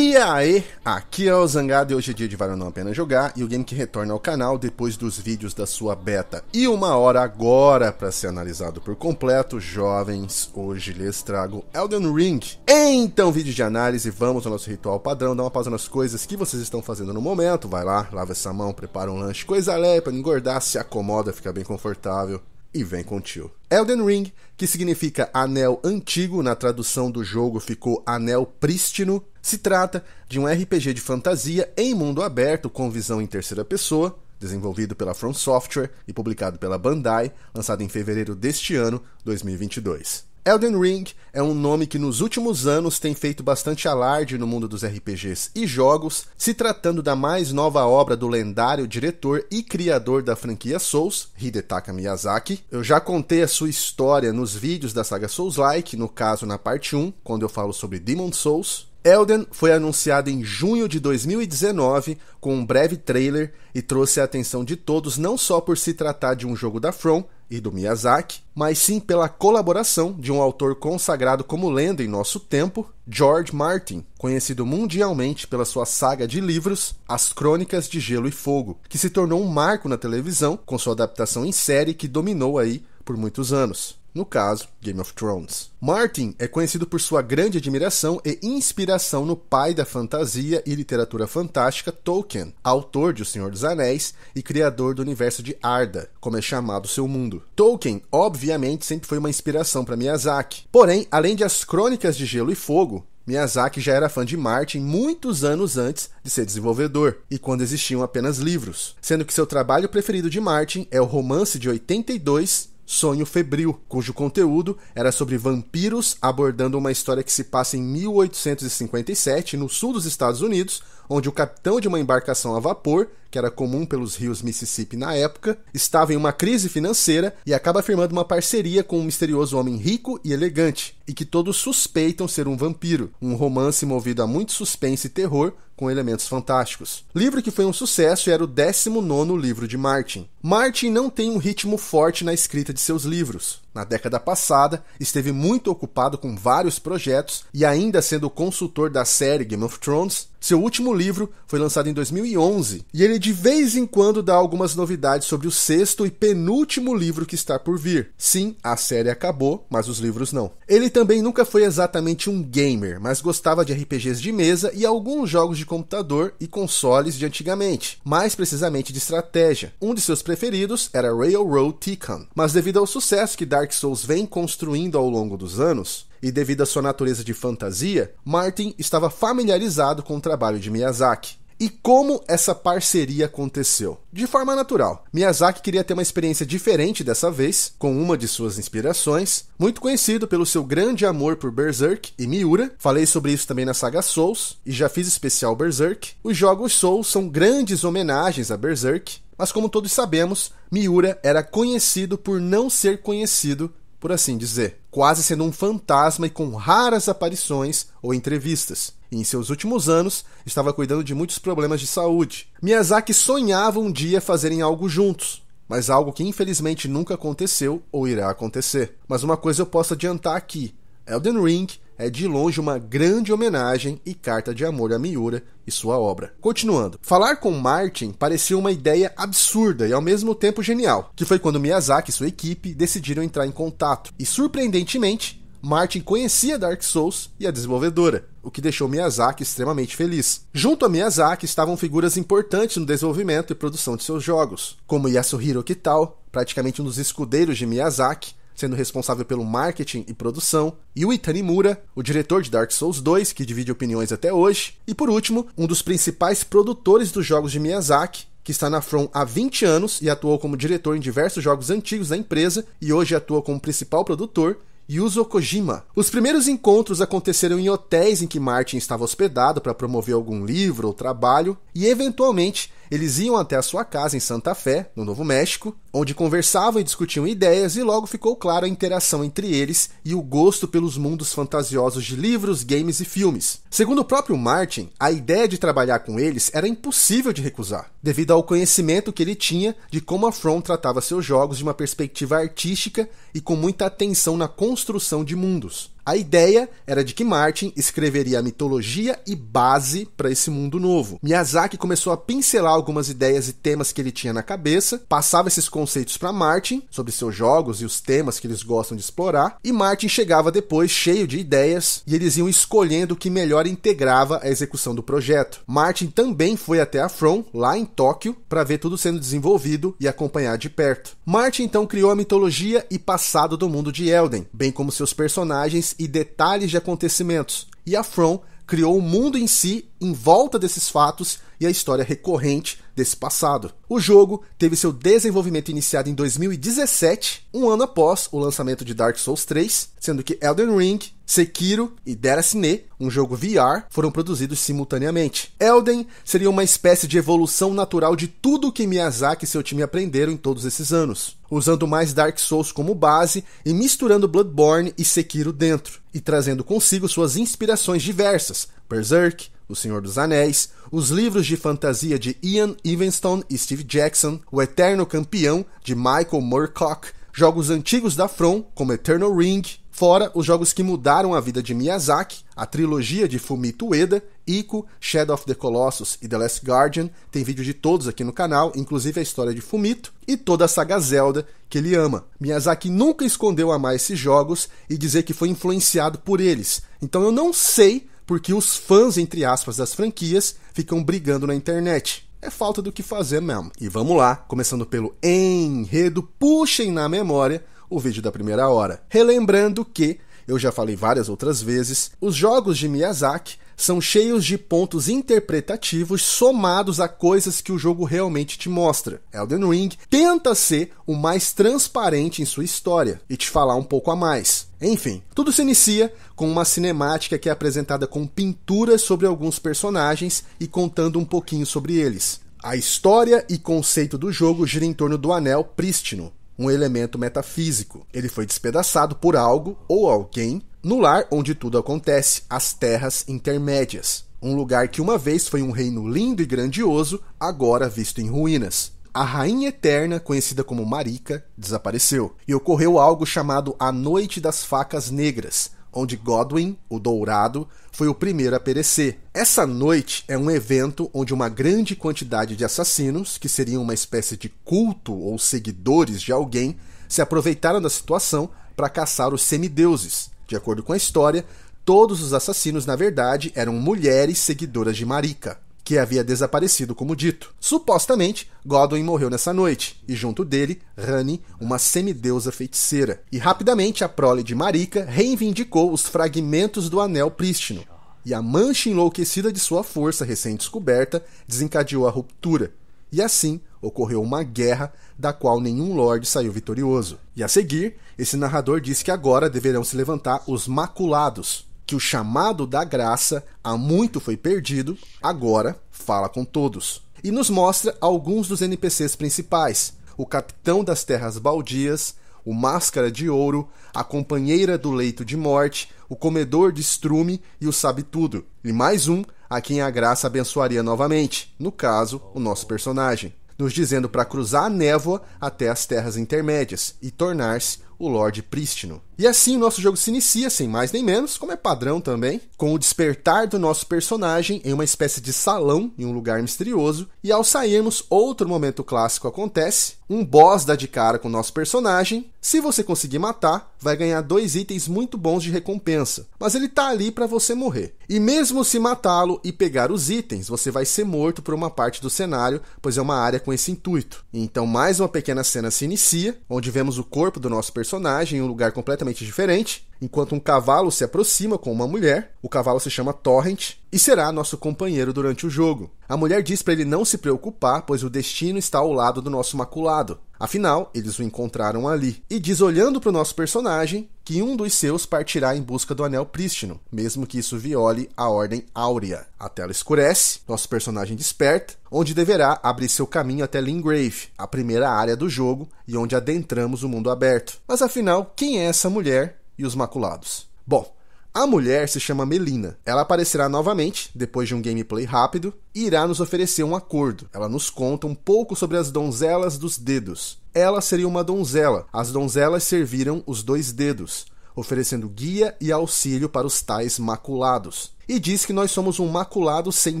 E aí, aqui é o Zangado e hoje é dia de Vale Não A Pena Jogar e o game que retorna ao canal depois dos vídeos da sua beta e uma hora agora para ser analisado por completo, jovens, hoje lhes trago Elden Ring. Então, vídeo de análise, vamos ao nosso ritual padrão, dá uma pausa nas coisas que vocês estão fazendo no momento, vai lá, lava essa mão, prepara um lanche, coisa leve para engordar, se acomoda, fica bem confortável e vem com tio. Elden Ring, que significa anel antigo, na tradução do jogo ficou anel prístino, se trata de um RPG de fantasia em mundo aberto com visão em terceira pessoa, desenvolvido pela From Software e publicado pela Bandai, lançado em fevereiro deste ano, 2022. Elden Ring é um nome que nos últimos anos tem feito bastante alarde no mundo dos RPGs e jogos, se tratando da mais nova obra do lendário diretor e criador da franquia Souls, Hidetaka Miyazaki. Eu já contei a sua história nos vídeos da saga Souls-like, no caso na parte 1, quando eu falo sobre Demon Souls, Elden foi anunciado em junho de 2019 com um breve trailer e trouxe a atenção de todos não só por se tratar de um jogo da From e do Miyazaki, mas sim pela colaboração de um autor consagrado como lenda em nosso tempo, George Martin, conhecido mundialmente pela sua saga de livros As Crônicas de Gelo e Fogo, que se tornou um marco na televisão com sua adaptação em série que dominou aí por muitos anos no caso, Game of Thrones. Martin é conhecido por sua grande admiração e inspiração no pai da fantasia e literatura fantástica Tolkien, autor de O Senhor dos Anéis e criador do universo de Arda, como é chamado seu mundo. Tolkien, obviamente, sempre foi uma inspiração para Miyazaki. Porém, além de as Crônicas de Gelo e Fogo, Miyazaki já era fã de Martin muitos anos antes de ser desenvolvedor, e quando existiam apenas livros, sendo que seu trabalho preferido de Martin é o romance de 82 Sonho Febril, cujo conteúdo era sobre vampiros abordando uma história que se passa em 1857 no sul dos Estados Unidos, onde o capitão de uma embarcação a vapor, que era comum pelos rios Mississippi na época, estava em uma crise financeira e acaba firmando uma parceria com um misterioso homem rico e elegante, e que todos suspeitam ser um vampiro. Um romance movido a muito suspense e terror, com elementos fantásticos. Livro que foi um sucesso e era o 19 livro de Martin. Martin não tem um ritmo forte na escrita de seus livros. Na década passada, esteve muito ocupado com vários projetos e, ainda sendo consultor da série Game of Thrones, seu último livro foi lançado em 2011 e ele de vez em quando dá algumas novidades sobre o sexto e penúltimo livro que está por vir. Sim, a série acabou, mas os livros não. Ele também nunca foi exatamente um gamer, mas gostava de RPGs de mesa e alguns jogos de computador e consoles de antigamente, mais precisamente de estratégia. Um de seus preferidos era Railroad Tycoon, mas devido ao sucesso que Dark Dark Souls vem construindo ao longo dos anos, e devido à sua natureza de fantasia, Martin estava familiarizado com o trabalho de Miyazaki. E como essa parceria aconteceu? De forma natural. Miyazaki queria ter uma experiência diferente dessa vez, com uma de suas inspirações, muito conhecido pelo seu grande amor por Berserk e Miura. Falei sobre isso também na saga Souls e já fiz especial Berserk. Os jogos Souls são grandes homenagens a Berserk mas como todos sabemos, Miura era conhecido por não ser conhecido, por assim dizer, quase sendo um fantasma e com raras aparições ou entrevistas. E em seus últimos anos, estava cuidando de muitos problemas de saúde. Miyazaki sonhava um dia fazerem algo juntos, mas algo que infelizmente nunca aconteceu ou irá acontecer. Mas uma coisa eu posso adiantar aqui: Elden Ring é de longe uma grande homenagem e carta de amor a Miura e sua obra. Continuando, falar com Martin parecia uma ideia absurda e ao mesmo tempo genial, que foi quando Miyazaki e sua equipe decidiram entrar em contato. E surpreendentemente, Martin conhecia Dark Souls e a desenvolvedora, o que deixou Miyazaki extremamente feliz. Junto a Miyazaki estavam figuras importantes no desenvolvimento e produção de seus jogos, como Yasuhiro Kitao, praticamente um dos escudeiros de Miyazaki, sendo responsável pelo marketing e produção, e o Itanimura, o diretor de Dark Souls 2, que divide opiniões até hoje, e por último, um dos principais produtores dos jogos de Miyazaki, que está na From há 20 anos e atuou como diretor em diversos jogos antigos da empresa e hoje atua como principal produtor, Yuzo Kojima. Os primeiros encontros aconteceram em hotéis em que Martin estava hospedado para promover algum livro ou trabalho, e eventualmente eles iam até a sua casa em Santa Fé, no Novo México, onde conversavam e discutiam ideias, e logo ficou clara a interação entre eles e o gosto pelos mundos fantasiosos de livros, games e filmes. Segundo o próprio Martin, a ideia de trabalhar com eles era impossível de recusar, devido ao conhecimento que ele tinha de como a From tratava seus jogos de uma perspectiva artística e com muita atenção na construção de mundos. A ideia era de que Martin escreveria a mitologia e base para esse mundo novo. Miyazaki começou a pincelar algumas ideias e temas que ele tinha na cabeça, passava esses conceitos para Martin sobre seus jogos e os temas que eles gostam de explorar, e Martin chegava depois cheio de ideias e eles iam escolhendo o que melhor integrava a execução do projeto. Martin também foi até a From, lá em Tóquio, para ver tudo sendo desenvolvido e acompanhar de perto. Martin então criou a mitologia e passado do mundo de Elden, bem como seus personagens e detalhes de acontecimentos, e a From criou o mundo em si em volta desses fatos e a história recorrente desse passado. O jogo teve seu desenvolvimento iniciado em 2017, um ano após o lançamento de Dark Souls 3, sendo que Elden Ring, Sekiro e Deracine, um jogo VR, foram produzidos simultaneamente. Elden seria uma espécie de evolução natural de tudo que Miyazaki e seu time aprenderam em todos esses anos, usando mais Dark Souls como base e misturando Bloodborne e Sekiro dentro, e trazendo consigo suas inspirações diversas: Berserk, O Senhor dos Anéis, os livros de fantasia de Ian Evenstone e Steve Jackson, O Eterno Campeão, de Michael Moorcock, jogos antigos da From, como Eternal Ring, fora os jogos que mudaram a vida de Miyazaki, a trilogia de Fumito Ueda, Ico, Shadow of the Colossus e The Last Guardian, tem vídeo de todos aqui no canal, inclusive a história de Fumito e toda a saga Zelda que ele ama. Miyazaki nunca escondeu amar esses jogos e dizer que foi influenciado por eles. Então eu não sei porque os fãs, entre aspas, das franquias ficam brigando na internet. É falta do que fazer mesmo. E vamos lá, começando pelo enredo, puxem na memória o vídeo da primeira hora. Relembrando que eu já falei várias outras vezes, os jogos de Miyazaki são cheios de pontos interpretativos somados a coisas que o jogo realmente te mostra. Elden Ring tenta ser o mais transparente em sua história e te falar um pouco a mais. Enfim, tudo se inicia com uma cinemática que é apresentada com pinturas sobre alguns personagens e contando um pouquinho sobre eles. A história e conceito do jogo gira em torno do anel prístino, um elemento metafísico. Ele foi despedaçado por algo ou alguém no lar onde tudo acontece, as terras intermédias. Um lugar que uma vez foi um reino lindo e grandioso, agora visto em ruínas. A rainha eterna, conhecida como Marika, desapareceu e ocorreu algo chamado a Noite das Facas Negras, onde Godwin, o Dourado, foi o primeiro a perecer. Essa noite é um evento onde uma grande quantidade de assassinos, que seriam uma espécie de culto ou seguidores de alguém, se aproveitaram da situação para caçar os semideuses. De acordo com a história, todos os assassinos, na verdade, eram mulheres seguidoras de Marika que havia desaparecido como dito. Supostamente, Godwin morreu nessa noite, e junto dele, Rani, uma semideusa feiticeira. E rapidamente a prole de Marika reivindicou os fragmentos do anel prístino. E a mancha enlouquecida de sua força recém-descoberta desencadeou a ruptura. E assim ocorreu uma guerra da qual nenhum lord saiu vitorioso. E a seguir, esse narrador diz que agora deverão se levantar os maculados, que o chamado da graça há muito foi perdido, agora fala com todos. E nos mostra alguns dos NPCs principais: o capitão das terras baldias, o máscara de ouro, a companheira do leito de morte, o comedor de estrume e o sabe-tudo. E mais um a quem a graça abençoaria novamente, no caso, o nosso personagem, nos dizendo para cruzar a névoa até as terras intermédias e tornar-se o Lorde Prístino. E assim o nosso jogo se inicia, sem mais nem menos, como é padrão também, com o despertar do nosso personagem em uma espécie de salão em um lugar misterioso, e ao sairmos, outro momento clássico acontece, um boss dá de cara com o nosso personagem, se você conseguir matar, vai ganhar dois itens muito bons de recompensa, mas ele tá ali para você morrer. E mesmo se matá-lo e pegar os itens, você vai ser morto por uma parte do cenário, pois é uma área com esse intuito. Então mais uma pequena cena se inicia, onde vemos o corpo do nosso personagem em um lugar completamente completamente diferente enquanto um cavalo se aproxima com uma mulher. O cavalo se chama Torrent e será nosso companheiro durante o jogo. A mulher diz para ele não se preocupar, pois o destino está ao lado do nosso maculado. Afinal, eles o encontraram ali. E diz olhando para o nosso personagem que um dos seus partirá em busca do anel prístino, mesmo que isso viole a ordem áurea. A tela escurece, nosso personagem desperta, onde deverá abrir seu caminho até Lingrave, a primeira área do jogo e onde adentramos o mundo aberto. Mas afinal, quem é essa mulher e os maculados. Bom, a mulher se chama Melina. Ela aparecerá novamente, depois de um gameplay rápido, e irá nos oferecer um acordo. Ela nos conta um pouco sobre as donzelas dos dedos. Ela seria uma donzela. As donzelas serviram os dois dedos, oferecendo guia e auxílio para os tais maculados. E diz que nós somos um maculado sem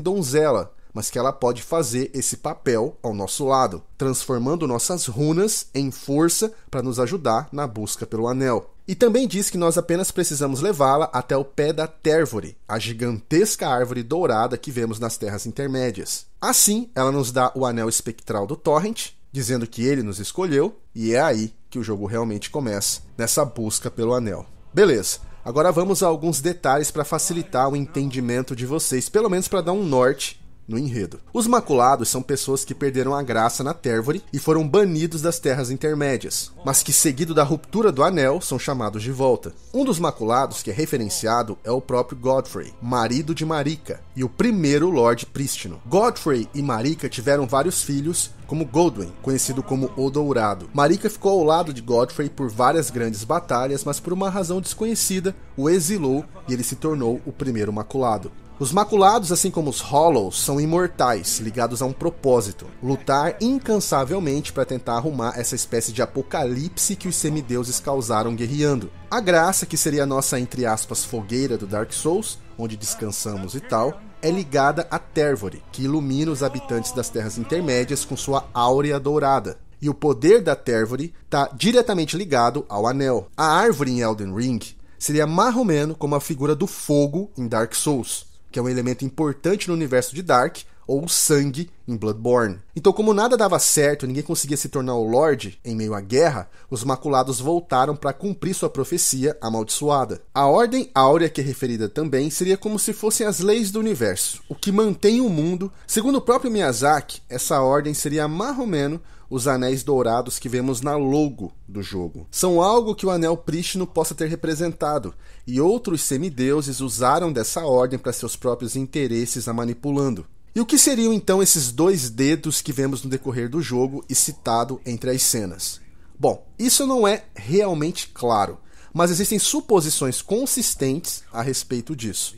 donzela, mas que ela pode fazer esse papel ao nosso lado, transformando nossas runas em força para nos ajudar na busca pelo anel. E também diz que nós apenas precisamos levá-la até o pé da Térvore, a gigantesca árvore dourada que vemos nas terras intermédias. Assim, ela nos dá o anel espectral do Torrent, dizendo que ele nos escolheu, e é aí que o jogo realmente começa, nessa busca pelo anel. Beleza. Agora vamos a alguns detalhes para facilitar o entendimento de vocês, pelo menos para dar um norte no enredo. Os maculados são pessoas que perderam a graça na Térvore e foram banidos das terras intermédias, mas que seguido da ruptura do anel são chamados de volta. Um dos maculados que é referenciado é o próprio Godfrey, marido de Marika e o primeiro Lord Prístino. Godfrey e Marika tiveram vários filhos, como Godwin, conhecido como O Dourado. Marika ficou ao lado de Godfrey por várias grandes batalhas, mas por uma razão desconhecida, o exilou e ele se tornou o primeiro maculado. Os maculados, assim como os Hollows, são imortais, ligados a um propósito: lutar incansavelmente para tentar arrumar essa espécie de apocalipse que os semideuses causaram guerreando. A graça, que seria a nossa entre aspas fogueira do Dark Souls, onde descansamos e tal, é ligada a Tervore, que ilumina os habitantes das terras intermédias com sua áurea dourada. E o poder da Tervore está diretamente ligado ao anel. A árvore em Elden Ring seria marromeno como a figura do fogo em Dark Souls que é um elemento importante no universo de Dark, ou sangue em Bloodborne. Então, como nada dava certo, ninguém conseguia se tornar o Lorde em meio à guerra, os Maculados voltaram para cumprir sua profecia amaldiçoada. A Ordem Áurea, que é referida também, seria como se fossem as leis do universo, o que mantém o mundo. Segundo o próprio Miyazaki, essa ordem seria mais ou menos os anéis dourados que vemos na logo do jogo. São algo que o anel prístino possa ter representado, e outros semideuses usaram dessa ordem para seus próprios interesses a manipulando. E o que seriam então esses dois dedos que vemos no decorrer do jogo e citado entre as cenas? Bom, isso não é realmente claro, mas existem suposições consistentes a respeito disso.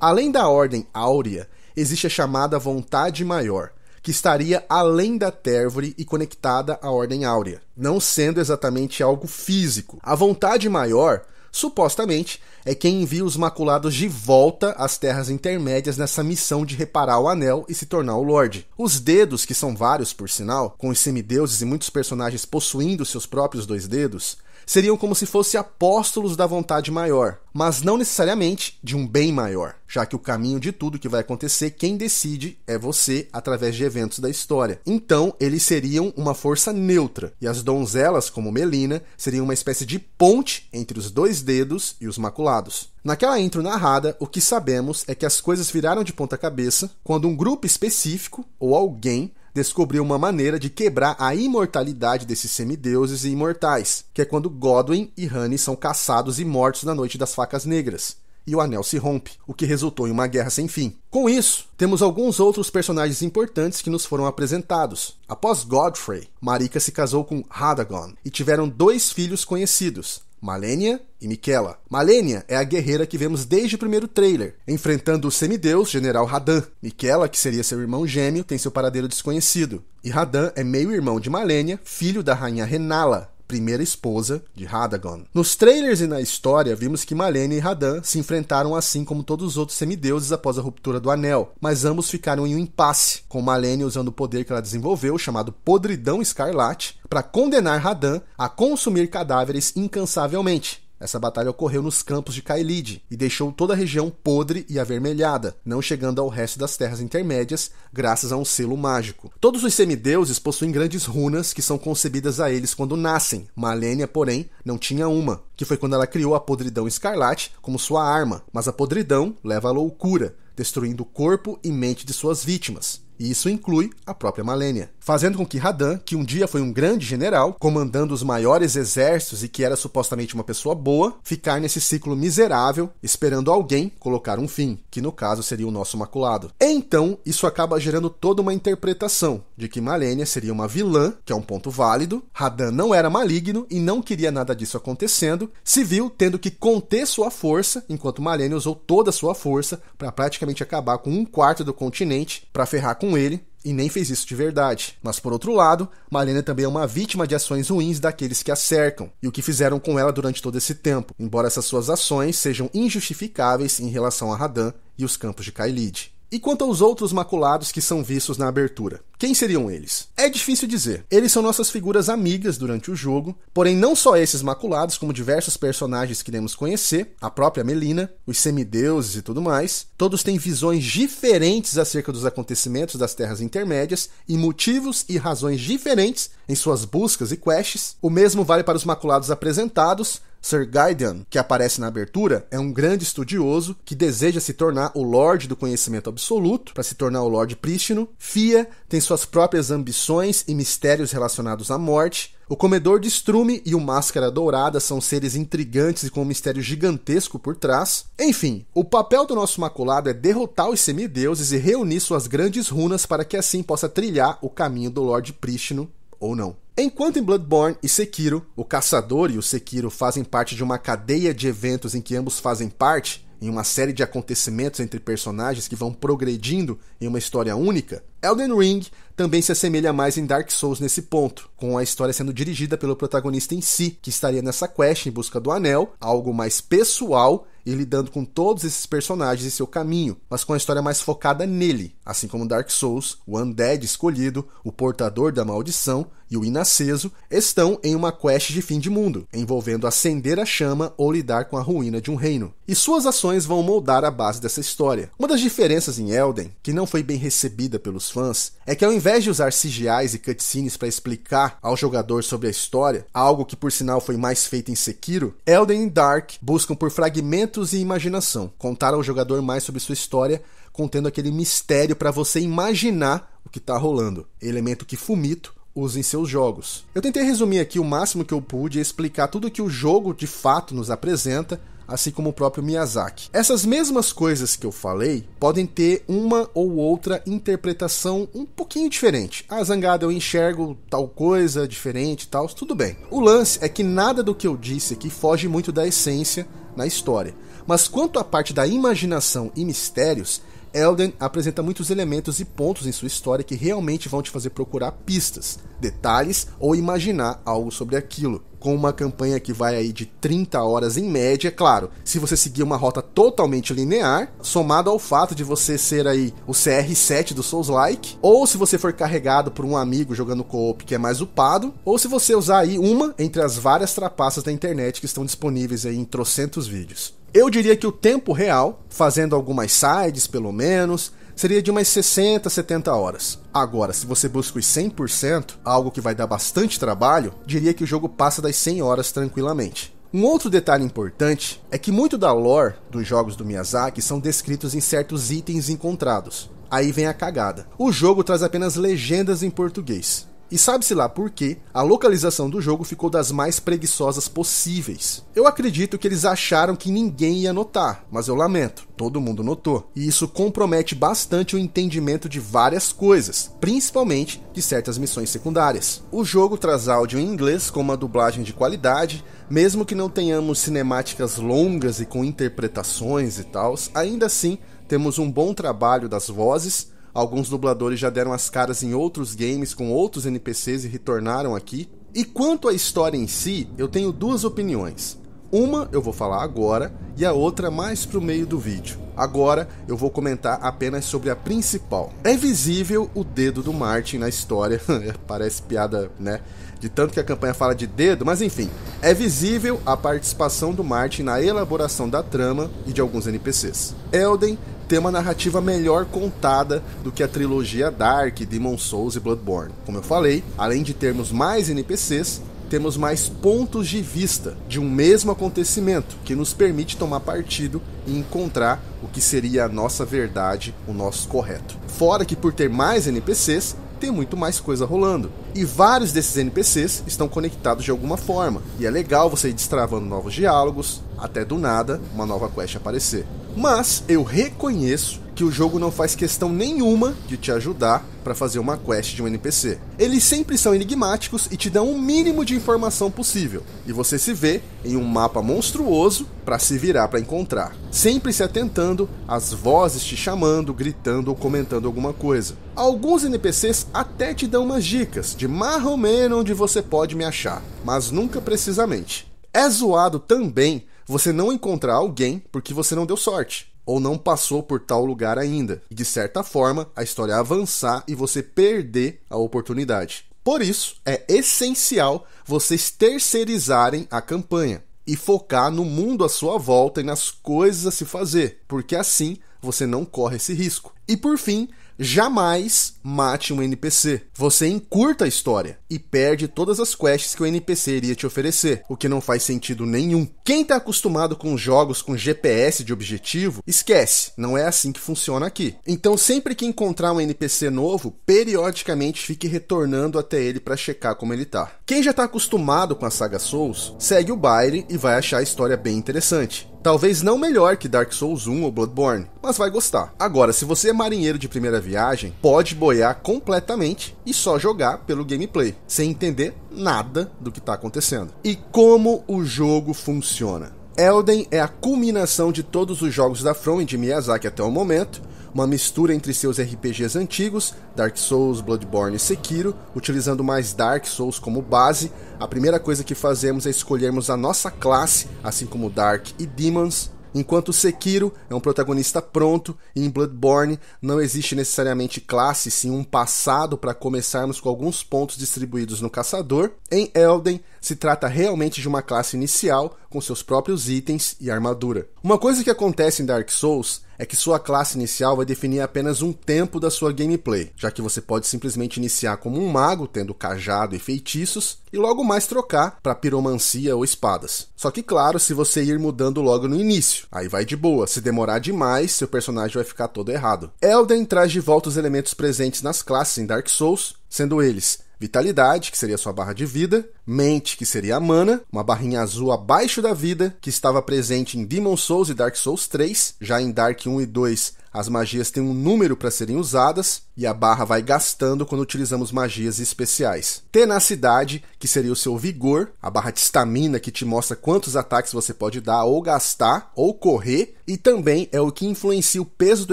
Além da ordem áurea, existe a chamada vontade maior, que estaria além da Térvore e conectada à Ordem Áurea, não sendo exatamente algo físico. A vontade maior, supostamente, é quem envia os Maculados de volta às Terras Intermédias nessa missão de reparar o Anel e se tornar o Lorde. Os dedos, que são vários por sinal, com os semideuses e muitos personagens possuindo seus próprios dois dedos, seriam como se fossem apóstolos da vontade maior, mas não necessariamente de um bem maior, já que o caminho de tudo que vai acontecer, quem decide é você através de eventos da história. Então, eles seriam uma força neutra, e as donzelas, como Melina, seriam uma espécie de ponte entre os dois dedos e os maculados. Naquela intro narrada, o que sabemos é que as coisas viraram de ponta cabeça quando um grupo específico ou alguém descobriu uma maneira de quebrar a imortalidade desses semideuses e imortais, que é quando Godwin e Hany são caçados e mortos na Noite das Facas Negras. E o anel se rompe, o que resultou em uma guerra sem fim. Com isso, temos alguns outros personagens importantes que nos foram apresentados. Após Godfrey, Marika se casou com Radagon e tiveram dois filhos conhecidos, Malenia e Miquela. Malenia é a guerreira que vemos desde o primeiro trailer, enfrentando o semideus General Radan. Miquela, que seria seu irmão gêmeo, tem seu paradeiro desconhecido. E Radan é meio-irmão de Malenia, filho da rainha Renala, primeira esposa de Radagon. Nos trailers e na história, vimos que Malene e Radan se enfrentaram assim como todos os outros semideuses após a ruptura do Anel, mas ambos ficaram em um impasse, com Malene usando o poder que ela desenvolveu, chamado Podridão Escarlate, para condenar Radan a consumir cadáveres incansavelmente, essa batalha ocorreu nos campos de Caelid e deixou toda a região podre e avermelhada, não chegando ao resto das terras intermédias, graças a um selo mágico. Todos os semideuses possuem grandes runas que são concebidas a eles quando nascem. Malenia, porém, não tinha uma, que foi quando ela criou a podridão escarlate como sua arma, mas a podridão leva à loucura, destruindo o corpo e mente de suas vítimas. E isso inclui a própria Malenia, fazendo com que Radan, que um dia foi um grande general, comandando os maiores exércitos e que era supostamente uma pessoa boa, ficar nesse ciclo miserável, esperando alguém colocar um fim, que no caso seria o nosso maculado. Então, isso acaba gerando toda uma interpretação de que Malenia seria uma vilã, que é um ponto válido, Radan não era maligno e não queria nada disso acontecendo, se viu tendo que conter sua força, enquanto Malenia usou toda a sua força para praticamente acabar com um quarto do continente para ferrar com com ele e nem fez isso de verdade. Mas por outro lado, Marlene também é uma vítima de ações ruins daqueles que a cercam e o que fizeram com ela durante todo esse tempo, embora essas suas ações sejam injustificáveis em relação a Radan e os campos de Kailid. E quanto aos outros maculados que são vistos na abertura? Quem seriam eles? É difícil dizer. Eles são nossas figuras amigas durante o jogo, porém não só esses maculados, como diversos personagens que iremos conhecer, a própria Melina, os semideuses e tudo mais, todos têm visões diferentes acerca dos acontecimentos das Terras Intermédias e motivos e razões diferentes em suas buscas e quests. O mesmo vale para os maculados apresentados, Sir Gaiden, que aparece na abertura, é um grande estudioso que deseja se tornar o Lorde do Conhecimento Absoluto, para se tornar o Lorde Prístino. Fia tem suas próprias ambições e mistérios relacionados à morte. O Comedor de Strume e o Máscara Dourada são seres intrigantes e com um mistério gigantesco por trás. Enfim, o papel do nosso maculado é derrotar os semideuses e reunir suas grandes runas para que assim possa trilhar o caminho do Lorde Prístino ou não. Enquanto em Bloodborne e Sekiro, o caçador e o Sekiro fazem parte de uma cadeia de eventos em que ambos fazem parte, em uma série de acontecimentos entre personagens que vão progredindo em uma história única, Elden Ring também se assemelha mais em Dark Souls nesse ponto, com a história sendo dirigida pelo protagonista em si, que estaria nessa quest em busca do anel, algo mais pessoal e lidando com todos esses personagens e seu caminho, mas com a história mais focada nele, assim como Dark Souls, o Undead escolhido, o portador da maldição e o inaceso estão em uma quest de fim de mundo, envolvendo acender a chama ou lidar com a ruína de um reino. E suas ações vão moldar a base dessa história. Uma das diferenças em Elden, que não foi bem recebida pelos fãs, é que ao invés invés de usar CGIs e cutscenes para explicar ao jogador sobre a história, algo que por sinal foi mais feito em Sekiro, Elden e Dark buscam por fragmentos e imaginação, contar ao jogador mais sobre sua história, contendo aquele mistério para você imaginar o que está rolando. Elemento que Fumito usa em seus jogos. Eu tentei resumir aqui o máximo que eu pude e explicar tudo que o jogo de fato nos apresenta assim como o próprio Miyazaki. Essas mesmas coisas que eu falei podem ter uma ou outra interpretação um pouquinho diferente. A ah, zangada, eu enxergo tal coisa diferente, tal, tudo bem. O lance é que nada do que eu disse aqui foge muito da essência na história. Mas quanto à parte da imaginação e mistérios, Elden apresenta muitos elementos e pontos em sua história que realmente vão te fazer procurar pistas, detalhes ou imaginar algo sobre aquilo. Com uma campanha que vai aí de 30 horas em média, é claro, se você seguir uma rota totalmente linear, somado ao fato de você ser aí o CR7 do Souls-like, ou se você for carregado por um amigo jogando co-op que é mais upado, ou se você usar aí uma entre as várias trapaças da internet que estão disponíveis aí em trocentos vídeos. Eu diria que o tempo real, fazendo algumas sides pelo menos, seria de umas 60, 70 horas. Agora, se você busca os 100%, algo que vai dar bastante trabalho, diria que o jogo passa das 100 horas tranquilamente. Um outro detalhe importante é que muito da lore dos jogos do Miyazaki são descritos em certos itens encontrados. Aí vem a cagada. O jogo traz apenas legendas em português. E sabe-se lá por quê, a localização do jogo ficou das mais preguiçosas possíveis. Eu acredito que eles acharam que ninguém ia notar, mas eu lamento, todo mundo notou. E isso compromete bastante o entendimento de várias coisas, principalmente de certas missões secundárias. O jogo traz áudio em inglês com uma dublagem de qualidade, mesmo que não tenhamos cinemáticas longas e com interpretações e tal, ainda assim temos um bom trabalho das vozes Alguns dubladores já deram as caras em outros games com outros NPCs e retornaram aqui. E quanto à história em si, eu tenho duas opiniões. Uma eu vou falar agora e a outra mais pro meio do vídeo. Agora eu vou comentar apenas sobre a principal. É visível o dedo do Martin na história, parece piada, né? de tanto que a campanha fala de dedo, mas enfim, é visível a participação do Martin na elaboração da trama e de alguns NPCs. Elden tem uma narrativa melhor contada do que a trilogia Dark, Demon Souls e Bloodborne. Como eu falei, além de termos mais NPCs, temos mais pontos de vista de um mesmo acontecimento que nos permite tomar partido e encontrar o que seria a nossa verdade, o nosso correto. Fora que por ter mais NPCs, tem muito mais coisa rolando. E vários desses NPCs estão conectados de alguma forma, e é legal você ir destravando novos diálogos, até do nada uma nova quest aparecer. Mas eu reconheço que o jogo não faz questão nenhuma de te ajudar para fazer uma quest de um NPC. Eles sempre são enigmáticos e te dão o um mínimo de informação possível, e você se vê em um mapa monstruoso para se virar para encontrar, sempre se atentando às vozes te chamando, gritando ou comentando alguma coisa. Alguns NPCs até te dão umas dicas de mais ou menos onde você pode me achar, mas nunca precisamente. É zoado também você não encontrar alguém porque você não deu sorte ou não passou por tal lugar ainda, e de certa forma a história avançar e você perder a oportunidade. Por isso, é essencial vocês terceirizarem a campanha e focar no mundo à sua volta e nas coisas a se fazer, porque assim você não corre esse risco. E por fim, jamais mate um NPC. Você encurta a história e perde todas as quests que o NPC iria te oferecer, o que não faz sentido nenhum. Quem está acostumado com jogos com GPS de objetivo, esquece, não é assim que funciona aqui. Então, sempre que encontrar um NPC novo, periodicamente fique retornando até ele para checar como ele tá. Quem já está acostumado com a saga Souls, segue o baile e vai achar a história bem interessante. Talvez não melhor que Dark Souls 1 ou Bloodborne, mas vai gostar. Agora, se você é marinheiro de primeira viagem, pode boiar completamente e só jogar pelo gameplay, sem entender nada do que está acontecendo. E como o jogo funciona? Elden é a culminação de todos os jogos da From e de Miyazaki até o momento, uma mistura entre seus RPGs antigos, Dark Souls, Bloodborne e Sekiro, utilizando mais Dark Souls como base. A primeira coisa que fazemos é escolhermos a nossa classe, assim como Dark e Demons, Enquanto Sekiro é um protagonista pronto, e em Bloodborne não existe necessariamente classe, sim um passado para começarmos com alguns pontos distribuídos no caçador, em Elden se trata realmente de uma classe inicial com seus próprios itens e armadura. Uma coisa que acontece em Dark Souls é que sua classe inicial vai definir apenas um tempo da sua gameplay, já que você pode simplesmente iniciar como um mago, tendo cajado e feitiços, e logo mais trocar para piromancia ou espadas. Só que, claro, se você ir mudando logo no início, aí vai de boa, se demorar demais, seu personagem vai ficar todo errado. Elden traz de volta os elementos presentes nas classes em Dark Souls, sendo eles Vitalidade, que seria sua barra de vida, Mente, que seria a mana, uma barrinha azul abaixo da vida, que estava presente em Demon Souls e Dark Souls 3, já em Dark 1 e 2 as magias têm um número para serem usadas, e a barra vai gastando quando utilizamos magias especiais. Tenacidade, que seria o seu vigor, a barra de estamina que te mostra quantos ataques você pode dar ou gastar ou correr, e também é o que influencia o peso do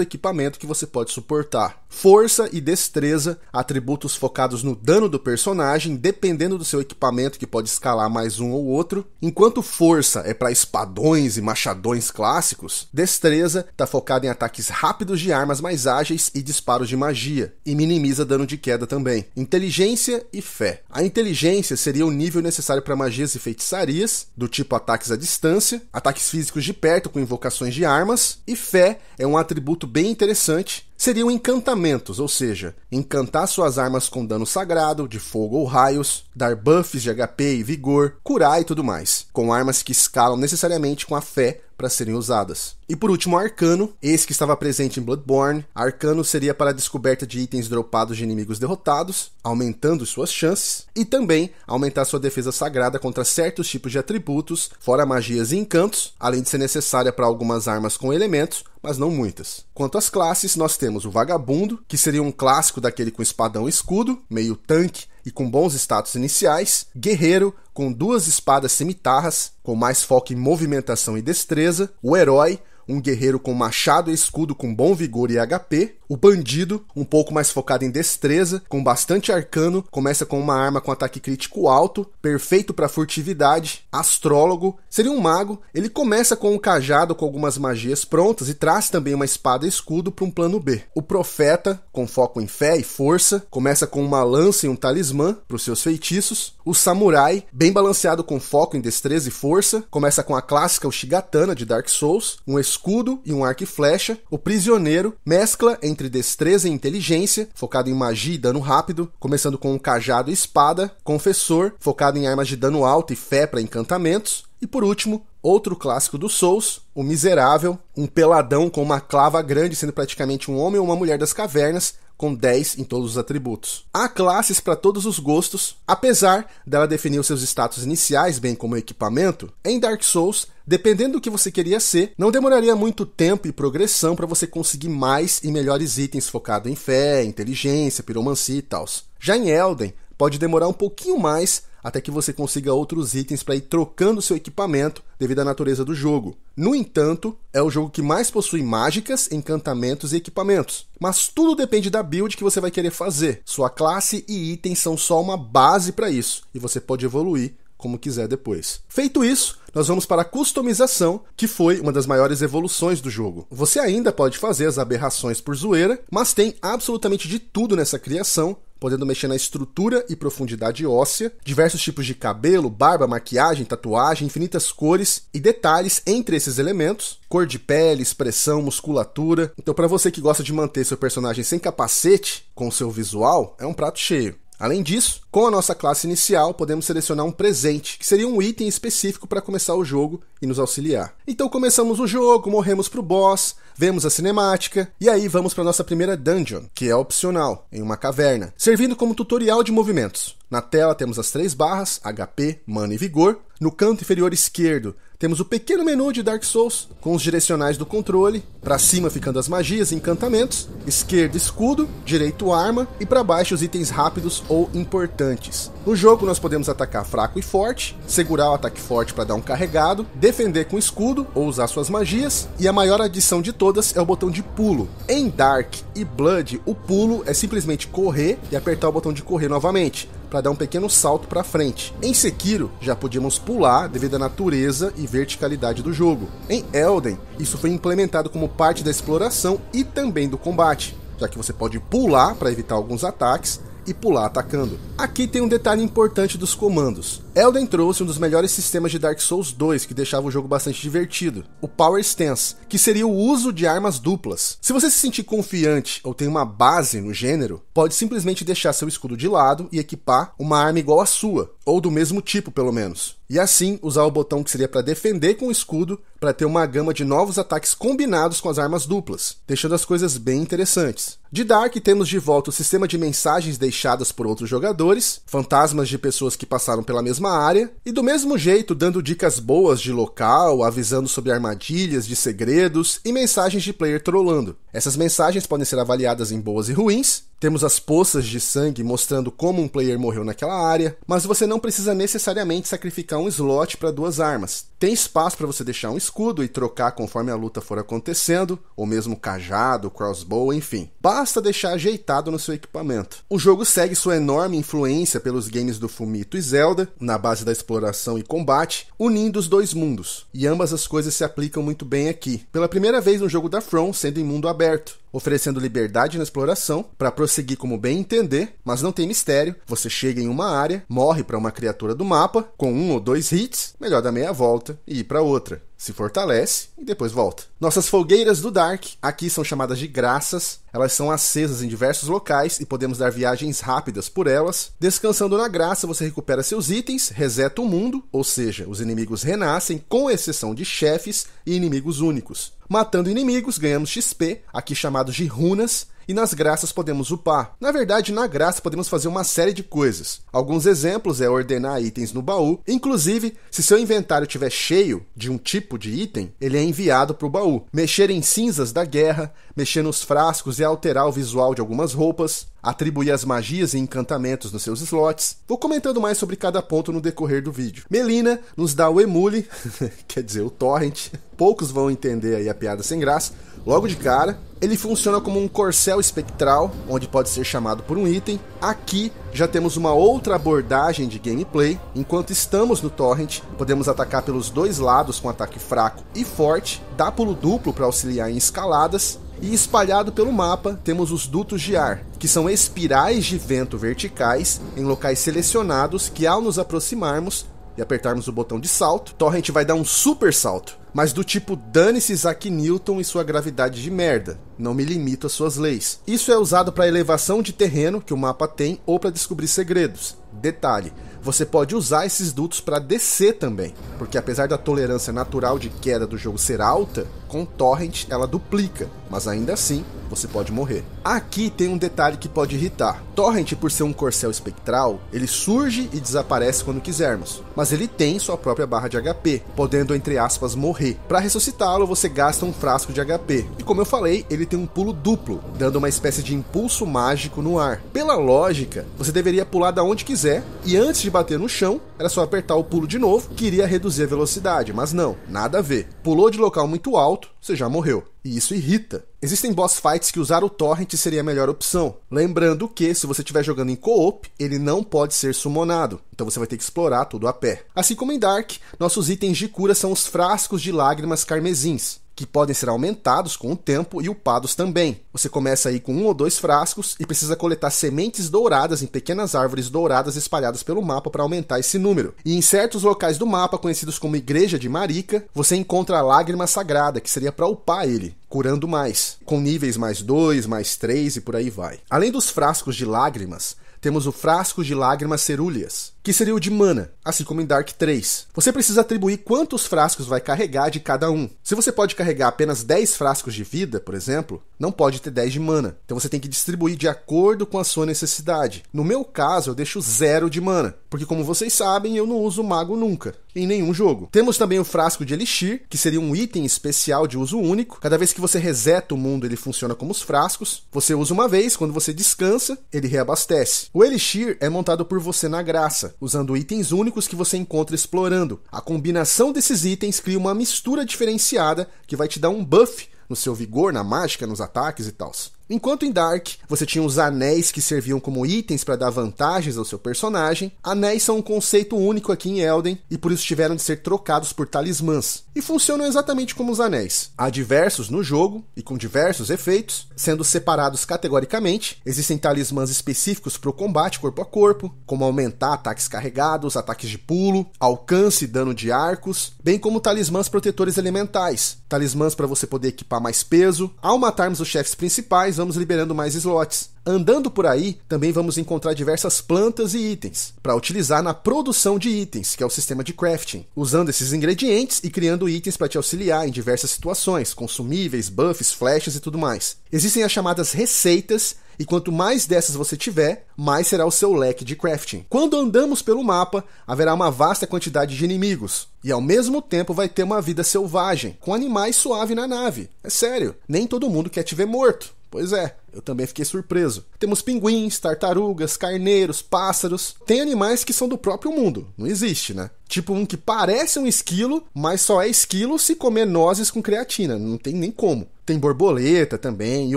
equipamento que você pode suportar. Força e destreza, atributos focados no dano do personagem, dependendo do seu equipamento que pode escalar mais um ou outro. Enquanto força é para espadões e machadões clássicos, destreza está focada em ataques rápidos de armas mais ágeis e disparos de magia energia e minimiza dano de queda também. Inteligência e fé. A inteligência seria o nível necessário para magias e feitiçarias, do tipo ataques à distância, ataques físicos de perto com invocações de armas, e fé é um atributo bem interessante seriam encantamentos, ou seja, encantar suas armas com dano sagrado, de fogo ou raios, dar buffs de HP e vigor, curar e tudo mais, com armas que escalam necessariamente com a fé para serem usadas. E por último, Arcano, esse que estava presente em Bloodborne. Arcano seria para a descoberta de itens dropados de inimigos derrotados, aumentando suas chances, e também aumentar sua defesa sagrada contra certos tipos de atributos, fora magias e encantos, além de ser necessária para algumas armas com elementos, mas não muitas. Quanto às classes, nós temos o Vagabundo, que seria um clássico daquele com espadão e escudo, meio tanque e com bons status iniciais, Guerreiro, com duas espadas cimitarras, com mais foco em movimentação e destreza, o Herói, um guerreiro com machado e escudo com bom vigor e HP, o bandido, um pouco mais focado em destreza, com bastante arcano, começa com uma arma com ataque crítico alto, perfeito para furtividade, astrólogo, seria um mago. Ele começa com um cajado com algumas magias prontas e traz também uma espada e escudo para um plano B. O profeta, com foco em fé e força, começa com uma lança e um talismã para os seus feitiços. O samurai, bem balanceado com foco em destreza e força, começa com a clássica o Shigatana de Dark Souls, um escudo e um arco e flecha. O prisioneiro mescla entre entre destreza e inteligência, focado em magia e dano rápido, começando com um cajado e espada, confessor, focado em armas de dano alto e fé para encantamentos, e por último, Outro clássico do Souls, O Miserável, um peladão com uma clava grande, sendo praticamente um homem ou uma mulher das cavernas, com 10 em todos os atributos. Há classes para todos os gostos, apesar dela definir os seus status iniciais, bem como equipamento. Em Dark Souls, dependendo do que você queria ser, não demoraria muito tempo e progressão para você conseguir mais e melhores itens focado em fé, inteligência, piromancia e tal. Já em Elden, pode demorar um pouquinho mais até que você consiga outros itens para ir trocando seu equipamento devido à natureza do jogo. No entanto, é o jogo que mais possui mágicas, encantamentos e equipamentos. Mas tudo depende da build que você vai querer fazer. Sua classe e itens são só uma base para isso, e você pode evoluir como quiser depois. Feito isso, nós vamos para a customização, que foi uma das maiores evoluções do jogo. Você ainda pode fazer as aberrações por zoeira, mas tem absolutamente de tudo nessa criação podendo mexer na estrutura e profundidade óssea, diversos tipos de cabelo, barba, maquiagem, tatuagem, infinitas cores e detalhes entre esses elementos, cor de pele, expressão, musculatura. Então, para você que gosta de manter seu personagem sem capacete com seu visual, é um prato cheio. Além disso, com a nossa classe inicial, podemos selecionar um presente, que seria um item específico para começar o jogo e nos auxiliar. Então começamos o jogo, morremos pro boss, vemos a cinemática e aí vamos para nossa primeira dungeon, que é opcional, em uma caverna, servindo como tutorial de movimentos. Na tela temos as três barras: HP, mana e vigor. No canto inferior esquerdo temos o pequeno menu de Dark Souls, com os direcionais do controle, para cima ficando as magias e encantamentos, esquerda escudo, direito arma e para baixo os itens rápidos ou importantes. No jogo nós podemos atacar fraco e forte, segurar o ataque forte para dar um carregado, defender com escudo ou usar suas magias, e a maior adição de todas é o botão de pulo. Em Dark e Blood, o pulo é simplesmente correr e apertar o botão de correr novamente para dar um pequeno salto para frente. Em Sekiro, já podíamos pular devido à natureza e verticalidade do jogo. Em Elden, isso foi implementado como parte da exploração e também do combate, já que você pode pular para evitar alguns ataques e pular atacando. Aqui tem um detalhe importante dos comandos. Elden trouxe um dos melhores sistemas de Dark Souls 2, que deixava o jogo bastante divertido, o Power Stance, que seria o uso de armas duplas. Se você se sentir confiante ou tem uma base no gênero, pode simplesmente deixar seu escudo de lado e equipar uma arma igual à sua, ou do mesmo tipo, pelo menos. E assim, usar o botão que seria para defender com o escudo para ter uma gama de novos ataques combinados com as armas duplas, deixando as coisas bem interessantes. De Dark temos de volta o sistema de mensagens deixadas por outros jogadores, fantasmas de pessoas que passaram pela mesma mesma área, e do mesmo jeito dando dicas boas de local, avisando sobre armadilhas, de segredos e mensagens de player trollando. Essas mensagens podem ser avaliadas em boas e ruins, temos as poças de sangue mostrando como um player morreu naquela área, mas você não precisa necessariamente sacrificar um slot para duas armas. Tem espaço para você deixar um escudo e trocar conforme a luta for acontecendo, ou mesmo cajado, crossbow, enfim. Basta deixar ajeitado no seu equipamento. O jogo segue sua enorme influência pelos games do Fumito e Zelda, na base da exploração e combate, unindo os dois mundos. E ambas as coisas se aplicam muito bem aqui. Pela primeira vez no jogo da From, sendo em mundo aberto, oferecendo liberdade na exploração para prosseguir como bem entender, mas não tem mistério. Você chega em uma área, morre para uma criatura do mapa, com um ou dois hits, melhor dar meia volta e ir para outra se fortalece e depois volta. Nossas fogueiras do Dark aqui são chamadas de graças. Elas são acesas em diversos locais e podemos dar viagens rápidas por elas. Descansando na graça, você recupera seus itens, reseta o mundo, ou seja, os inimigos renascem, com exceção de chefes e inimigos únicos. Matando inimigos, ganhamos XP, aqui chamados de runas, e nas graças podemos upar. Na verdade, na graça podemos fazer uma série de coisas. Alguns exemplos é ordenar itens no baú, inclusive, se seu inventário estiver cheio de um tipo de item, ele é enviado para o baú. Mexer em cinzas da guerra, mexer nos frascos e alterar o visual de algumas roupas, atribuir as magias e encantamentos nos seus slots. Vou comentando mais sobre cada ponto no decorrer do vídeo. Melina nos dá o emule, quer dizer, o torrent. Poucos vão entender aí a piada sem graça logo de cara, ele funciona como um corcel espectral, onde pode ser chamado por um item. Aqui já temos uma outra abordagem de gameplay. Enquanto estamos no torrent, podemos atacar pelos dois lados com ataque fraco e forte, Dá pulo duplo para auxiliar em escaladas, e espalhado pelo mapa temos os dutos de ar, que são espirais de vento verticais em locais selecionados que, ao nos aproximarmos, e apertarmos o botão de salto, Torrent vai dar um super salto. Mas do tipo, dane-se Isaac Newton e sua gravidade de merda. Não me limito às suas leis. Isso é usado para elevação de terreno que o mapa tem ou para descobrir segredos. Detalhe: você pode usar esses dutos para descer também, porque apesar da tolerância natural de queda do jogo ser alta, com torrent ela duplica, mas ainda assim você pode morrer. Aqui tem um detalhe que pode irritar. Torrent, por ser um corcel espectral, ele surge e desaparece quando quisermos, mas ele tem sua própria barra de HP, podendo entre aspas morrer. Para ressuscitá-lo, você gasta um frasco de HP. E como eu falei, ele tem um pulo duplo, dando uma espécie de impulso mágico no ar. Pela lógica, você deveria pular da onde quiser e antes de bater no chão, era só apertar o pulo de novo, que iria reduzir a velocidade, mas não, nada a ver. Pulou de local muito alto, você já morreu e isso irrita. Existem boss fights que usar o torrent seria a melhor opção. Lembrando que, se você estiver jogando em co-op, ele não pode ser summonado, então você vai ter que explorar tudo a pé. Assim como em Dark, nossos itens de cura são os frascos de lágrimas carmesins que podem ser aumentados com o tempo e upados também. Você começa aí com um ou dois frascos e precisa coletar sementes douradas em pequenas árvores douradas espalhadas pelo mapa para aumentar esse número. E em certos locais do mapa, conhecidos como Igreja de Marica, você encontra a lágrima sagrada, que seria para upar ele curando mais, com níveis mais 2, mais 3 e por aí vai. Além dos frascos de lágrimas, temos o frasco de lágrimas cerúleas, que seria o de mana, assim como em Dark 3. Você precisa atribuir quantos frascos vai carregar de cada um. Se você pode carregar apenas 10 frascos de vida, por exemplo, não pode ter 10 de mana. Então você tem que distribuir de acordo com a sua necessidade. No meu caso, eu deixo 0 de mana, porque como vocês sabem, eu não uso mago nunca, em nenhum jogo. Temos também o frasco de elixir, que seria um item especial de uso único. Cada vez que você reseta o mundo, ele funciona como os frascos. Você usa uma vez, quando você descansa, ele reabastece. O elixir é montado por você na graça usando itens únicos que você encontra explorando. A combinação desses itens cria uma mistura diferenciada que vai te dar um buff no seu vigor, na mágica, nos ataques e tal. Enquanto em Dark você tinha os anéis que serviam como itens para dar vantagens ao seu personagem, anéis são um conceito único aqui em Elden e por isso tiveram de ser trocados por talismãs, e funcionam exatamente como os anéis. Há diversos no jogo e com diversos efeitos, sendo separados categoricamente. Existem talismãs específicos para o combate corpo a corpo, como aumentar ataques carregados, ataques de pulo, alcance e dano de arcos, bem como talismãs protetores elementais, talismãs para você poder equipar mais peso. Ao matarmos os chefes principais, vamos liberando mais slots. Andando por aí, também vamos encontrar diversas plantas e itens para utilizar na produção de itens, que é o sistema de crafting, usando esses ingredientes e criando itens para te auxiliar em diversas situações, consumíveis, buffs, flechas e tudo mais. Existem as chamadas receitas, e quanto mais dessas você tiver, mais será o seu leque de crafting. Quando andamos pelo mapa, haverá uma vasta quantidade de inimigos. E ao mesmo tempo vai ter uma vida selvagem, com animais suave na nave. É sério, nem todo mundo quer te ver morto. Pois é, eu também fiquei surpreso. Temos pinguins, tartarugas, carneiros, pássaros. Tem animais que são do próprio mundo, não existe, né? Tipo um que parece um esquilo, mas só é esquilo se comer nozes com creatina, não tem nem como. Tem borboleta também e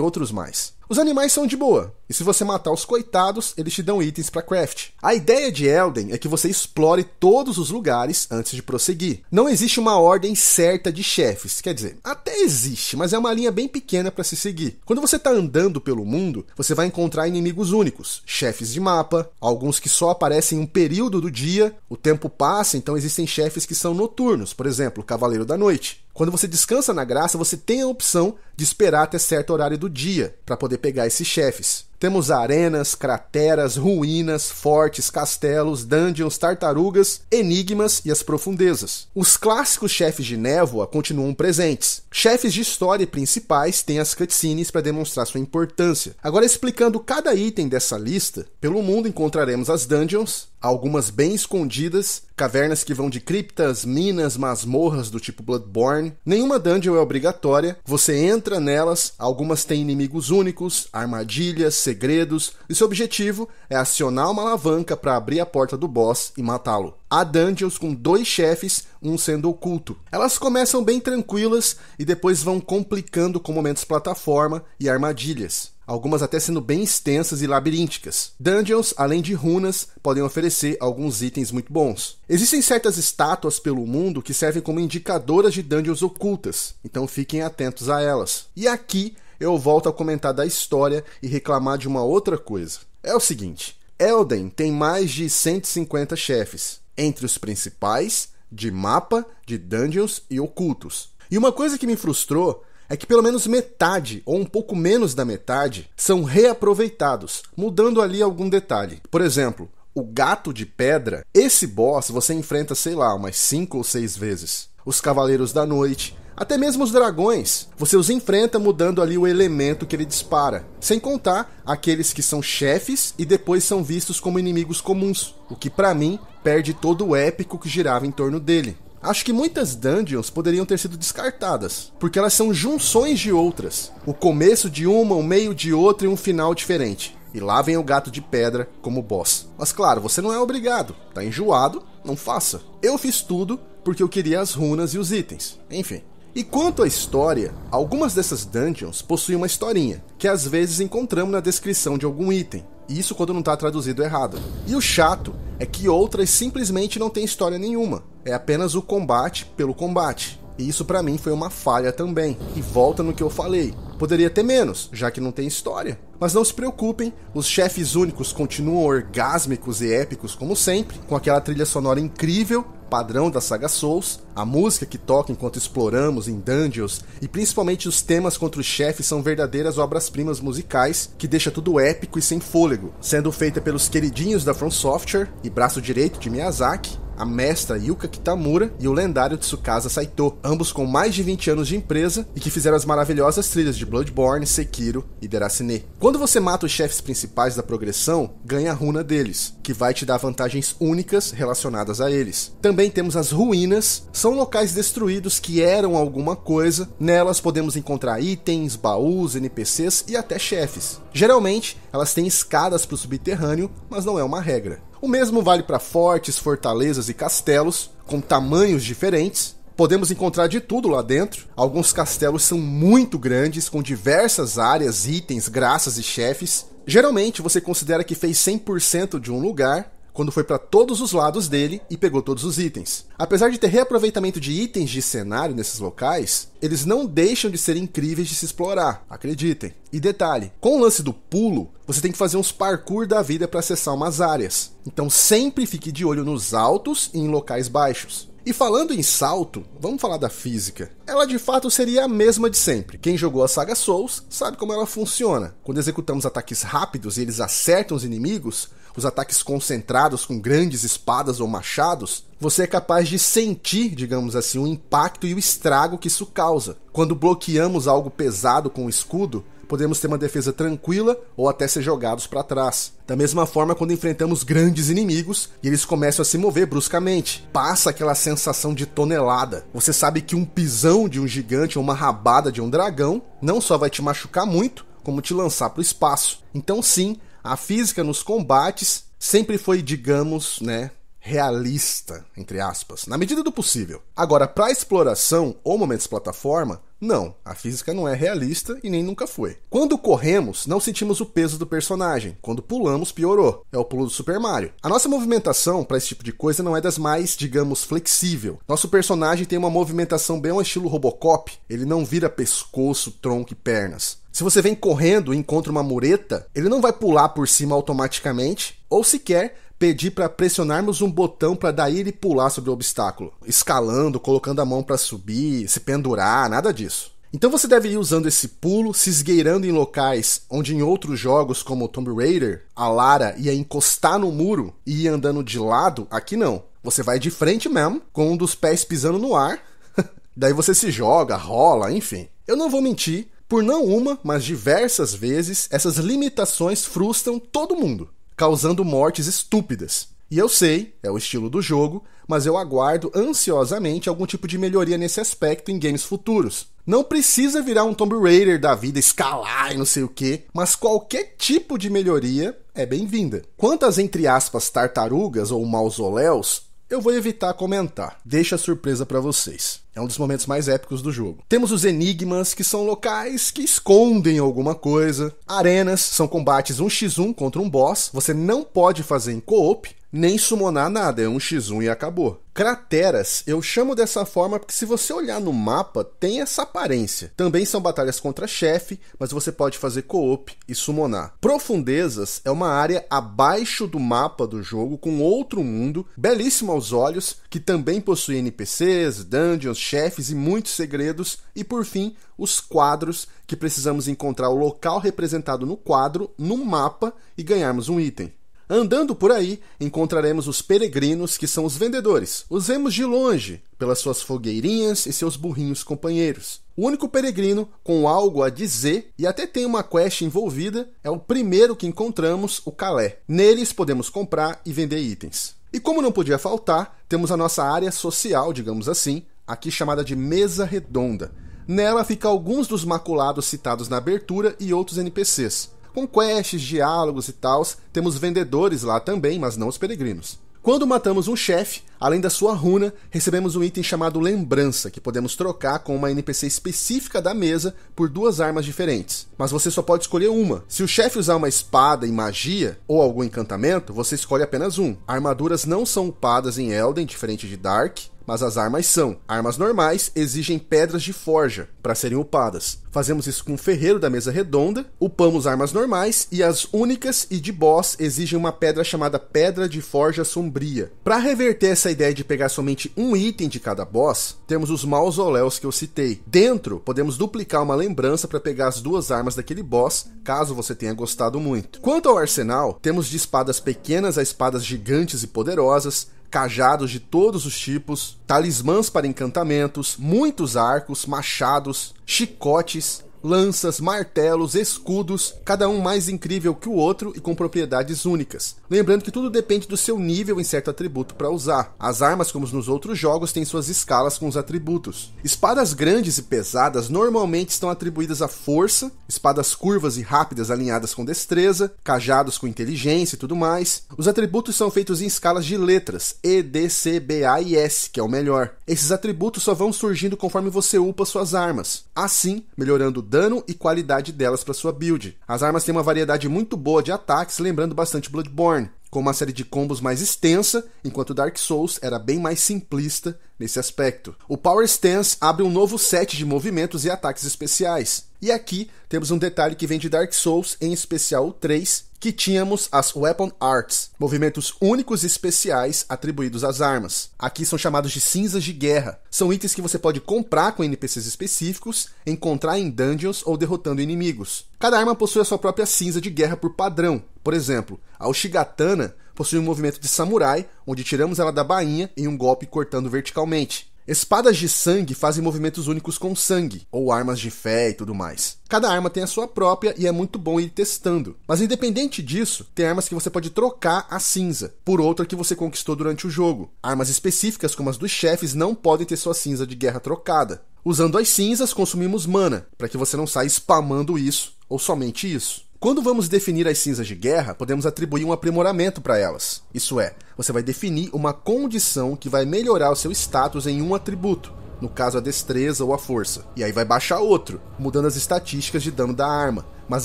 outros mais. Os animais são de boa, e se você matar os coitados, eles te dão itens para craft. A ideia de Elden é que você explore todos os lugares antes de prosseguir. Não existe uma ordem certa de chefes, quer dizer, até existe, mas é uma linha bem pequena para se seguir. Quando você está andando pelo mundo, você vai encontrar inimigos únicos, chefes de mapa, alguns que só aparecem em um período do dia, o tempo passa, então existem chefes que são noturnos, por exemplo, Cavaleiro da Noite. Quando você descansa na graça, você tem a opção de esperar até certo horário do dia para poder pegar esses chefes. Temos arenas, crateras, ruínas, fortes, castelos, dungeons, tartarugas, enigmas e as profundezas. Os clássicos chefes de névoa continuam presentes. Chefes de história principais têm as cutscenes para demonstrar sua importância. Agora, explicando cada item dessa lista, pelo mundo encontraremos as dungeons, algumas bem escondidas, cavernas que vão de criptas, minas, masmorras do tipo Bloodborne. Nenhuma dungeon é obrigatória, você entra nelas, algumas têm inimigos únicos, armadilhas, segredos, e seu objetivo é acionar uma alavanca para abrir a porta do boss e matá-lo. Há dungeons com dois chefes, um sendo oculto. Elas começam bem tranquilas e depois vão complicando com momentos plataforma e armadilhas algumas até sendo bem extensas e labirínticas. Dungeons, além de runas, podem oferecer alguns itens muito bons. Existem certas estátuas pelo mundo que servem como indicadoras de dungeons ocultas, então fiquem atentos a elas. E aqui eu volto a comentar da história e reclamar de uma outra coisa. É o seguinte: Elden tem mais de 150 chefes, entre os principais, de mapa, de dungeons e ocultos. E uma coisa que me frustrou é que pelo menos metade, ou um pouco menos da metade, são reaproveitados, mudando ali algum detalhe. Por exemplo, o gato de pedra, esse boss você enfrenta, sei lá, umas 5 ou 6 vezes. Os Cavaleiros da Noite, até mesmo os dragões, você os enfrenta mudando ali o elemento que ele dispara. Sem contar aqueles que são chefes e depois são vistos como inimigos comuns, o que para mim perde todo o épico que girava em torno dele. Acho que muitas dungeons poderiam ter sido descartadas, porque elas são junções de outras. O começo de uma, o meio de outra e um final diferente. E lá vem o gato de pedra como boss. Mas claro, você não é obrigado. Tá enjoado? Não faça. Eu fiz tudo porque eu queria as runas e os itens. Enfim. E quanto à história, algumas dessas dungeons possuem uma historinha, que às vezes encontramos na descrição de algum item isso quando não está traduzido errado. E o chato é que outras simplesmente não têm história nenhuma. É apenas o combate pelo combate. E isso para mim foi uma falha também. E volta no que eu falei. Poderia ter menos, já que não tem história. Mas não se preocupem, os chefes únicos continuam orgásmicos e épicos como sempre, com aquela trilha sonora incrível padrão da saga Souls, a música que toca enquanto exploramos em dungeons e principalmente os temas contra os chefes são verdadeiras obras-primas musicais que deixa tudo épico e sem fôlego, sendo feita pelos queridinhos da From Software e braço direito de Miyazaki, a mestra Yuka Kitamura e o lendário Tsukasa Saito, ambos com mais de 20 anos de empresa e que fizeram as maravilhosas trilhas de Bloodborne, Sekiro e Deracine. Quando você mata os chefes principais da progressão, ganha a runa deles, que vai te dar vantagens únicas relacionadas a eles. Também temos as ruínas, são locais destruídos que eram alguma coisa, nelas podemos encontrar itens, baús, NPCs e até chefes. Geralmente, elas têm escadas para o subterrâneo, mas não é uma regra. O mesmo vale para fortes, fortalezas e castelos, com tamanhos diferentes. Podemos encontrar de tudo lá dentro. Alguns castelos são muito grandes, com diversas áreas, itens, graças e chefes. Geralmente você considera que fez 100% de um lugar, quando foi para todos os lados dele e pegou todos os itens. Apesar de ter reaproveitamento de itens de cenário nesses locais, eles não deixam de ser incríveis de se explorar, acreditem. E detalhe, com o lance do pulo, você tem que fazer uns parkour da vida para acessar umas áreas. Então sempre fique de olho nos altos e em locais baixos. E falando em salto, vamos falar da física. Ela de fato seria a mesma de sempre. Quem jogou a saga Souls sabe como ela funciona. Quando executamos ataques rápidos e eles acertam os inimigos, os ataques concentrados com grandes espadas ou machados, você é capaz de sentir, digamos assim, o impacto e o estrago que isso causa. Quando bloqueamos algo pesado com o um escudo, podemos ter uma defesa tranquila ou até ser jogados para trás. Da mesma forma, quando enfrentamos grandes inimigos e eles começam a se mover bruscamente, passa aquela sensação de tonelada. Você sabe que um pisão de um gigante ou uma rabada de um dragão não só vai te machucar muito, como te lançar para o espaço. Então, sim, a física nos combates sempre foi, digamos, né, realista, entre aspas, na medida do possível. Agora, para exploração ou momentos plataforma, não, a física não é realista e nem nunca foi. Quando corremos, não sentimos o peso do personagem. Quando pulamos, piorou. É o pulo do Super Mario. A nossa movimentação para esse tipo de coisa não é das mais, digamos, flexível. Nosso personagem tem uma movimentação bem ao estilo Robocop. Ele não vira pescoço, tronco e pernas. Se você vem correndo e encontra uma mureta, ele não vai pular por cima automaticamente, ou sequer pedir para pressionarmos um botão para daí ele pular sobre o obstáculo, escalando, colocando a mão para subir, se pendurar, nada disso. Então você deve ir usando esse pulo, se esgueirando em locais onde em outros jogos como Tomb Raider, a Lara ia encostar no muro e ir andando de lado, aqui não. Você vai de frente mesmo, com um dos pés pisando no ar, daí você se joga, rola, enfim. Eu não vou mentir, por não uma, mas diversas vezes, essas limitações frustram todo mundo, causando mortes estúpidas. E eu sei, é o estilo do jogo, mas eu aguardo ansiosamente algum tipo de melhoria nesse aspecto em games futuros. Não precisa virar um Tomb Raider da vida, escalar e não sei o que, mas qualquer tipo de melhoria é bem-vinda. Quantas entre aspas tartarugas ou mausoléus eu vou evitar comentar, deixa a surpresa para vocês. É um dos momentos mais épicos do jogo. Temos os enigmas, que são locais que escondem alguma coisa. Arenas são combates 1x1 contra um boss, você não pode fazer em co-op, nem summonar nada, é um x1 e acabou. Crateras, eu chamo dessa forma porque se você olhar no mapa, tem essa aparência. Também são batalhas contra chefe, mas você pode fazer co-op e summonar. Profundezas é uma área abaixo do mapa do jogo, com outro mundo, belíssimo aos olhos, que também possui NPCs, dungeons, chefes e muitos segredos. E por fim, os quadros, que precisamos encontrar o local representado no quadro, no mapa, e ganharmos um item. Andando por aí, encontraremos os peregrinos, que são os vendedores. Os vemos de longe, pelas suas fogueirinhas e seus burrinhos companheiros. O único peregrino com algo a dizer, e até tem uma quest envolvida, é o primeiro que encontramos, o Calé. Neles podemos comprar e vender itens. E como não podia faltar, temos a nossa área social, digamos assim, aqui chamada de Mesa Redonda. Nela fica alguns dos maculados citados na abertura e outros NPCs com quests, diálogos e tals. Temos vendedores lá também, mas não os peregrinos. Quando matamos um chefe, além da sua runa, recebemos um item chamado Lembrança, que podemos trocar com uma NPC específica da mesa por duas armas diferentes. Mas você só pode escolher uma. Se o chefe usar uma espada e magia, ou algum encantamento, você escolhe apenas um. Armaduras não são upadas em Elden, diferente de Dark, mas as armas são. Armas normais exigem pedras de forja para serem upadas. Fazemos isso com o ferreiro da mesa redonda, upamos armas normais e as únicas e de boss exigem uma pedra chamada Pedra de Forja Sombria. Para reverter essa ideia de pegar somente um item de cada boss, temos os mausoléus que eu citei. Dentro, podemos duplicar uma lembrança para pegar as duas armas daquele boss, caso você tenha gostado muito. Quanto ao arsenal, temos de espadas pequenas a espadas gigantes e poderosas, cajados de todos os tipos, talismãs para encantamentos, muitos arcos, machados, chicotes, lanças, martelos, escudos, cada um mais incrível que o outro e com propriedades únicas. Lembrando que tudo depende do seu nível em certo atributo para usar. As armas, como nos outros jogos, têm suas escalas com os atributos. Espadas grandes e pesadas normalmente estão atribuídas à força, espadas curvas e rápidas alinhadas com destreza, cajados com inteligência e tudo mais. Os atributos são feitos em escalas de letras, E, D, C, B, A e S, que é o melhor. Esses atributos só vão surgindo conforme você upa suas armas, assim melhorando o dano e qualidade delas para sua build. As armas têm uma variedade muito boa de ataques, lembrando bastante Bloodborne, com uma série de combos mais extensa, enquanto Dark Souls era bem mais simplista nesse aspecto. O Power Stance abre um novo set de movimentos e ataques especiais, e aqui temos um detalhe que vem de Dark Souls, em especial o 3, que tínhamos as Weapon Arts, movimentos únicos e especiais atribuídos às armas. Aqui são chamados de cinzas de guerra. São itens que você pode comprar com NPCs específicos, encontrar em dungeons ou derrotando inimigos. Cada arma possui a sua própria cinza de guerra por padrão. Por exemplo, a Ushigatana possui um movimento de samurai, onde tiramos ela da bainha em um golpe cortando verticalmente. Espadas de sangue fazem movimentos únicos com sangue, ou armas de fé e tudo mais. Cada arma tem a sua própria e é muito bom ir testando. Mas independente disso, tem armas que você pode trocar a cinza por outra que você conquistou durante o jogo. Armas específicas, como as dos chefes, não podem ter sua cinza de guerra trocada. Usando as cinzas, consumimos mana, para que você não saia spamando isso ou somente isso. Quando vamos definir as cinzas de guerra, podemos atribuir um aprimoramento para elas. Isso é, você vai definir uma condição que vai melhorar o seu status em um atributo, no caso a destreza ou a força, e aí vai baixar outro, mudando as estatísticas de dano da arma mas